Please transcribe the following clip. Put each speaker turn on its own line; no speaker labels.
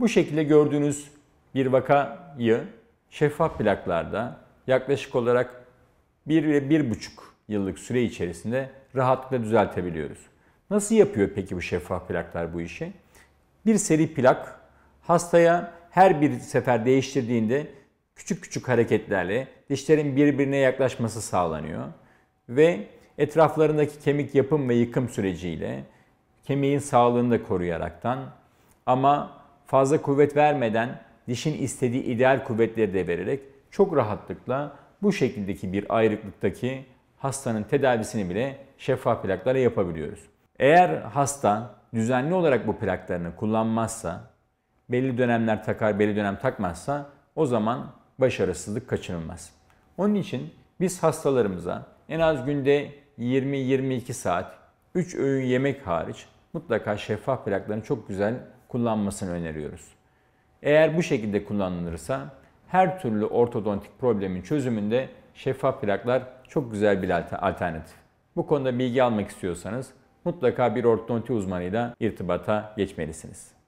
Bu şekilde gördüğünüz bir vakayı şeffaf plaklarda yaklaşık olarak 1 ve 1,5 yıllık süre içerisinde rahatlıkla düzeltebiliyoruz. Nasıl yapıyor peki bu şeffaf plaklar bu işi? Bir seri plak hastaya her bir sefer değiştirdiğinde küçük küçük hareketlerle dişlerin birbirine yaklaşması sağlanıyor ve etraflarındaki kemik yapım ve yıkım süreciyle kemiğin sağlığını da koruyaraktan ama fazla kuvvet vermeden dişin istediği ideal kuvvetleri de vererek çok rahatlıkla bu şekildeki bir ayrıklıktaki hastanın tedavisini bile şeffaf plaklara yapabiliyoruz. Eğer hasta düzenli olarak bu plaklarını kullanmazsa, belli dönemler takar, belli dönem takmazsa o zaman başarısızlık kaçınılmaz. Onun için biz hastalarımıza en az günde 20-22 saat 3 öğün yemek hariç mutlaka şeffaf plaklarını çok güzel kullanmasını öneriyoruz. Eğer bu şekilde kullanılırsa her türlü ortodontik problemin çözümünde şeffaf plaklar çok güzel bir alternatif. Bu konuda bilgi almak istiyorsanız mutlaka bir ortodonti uzmanıyla irtibata geçmelisiniz.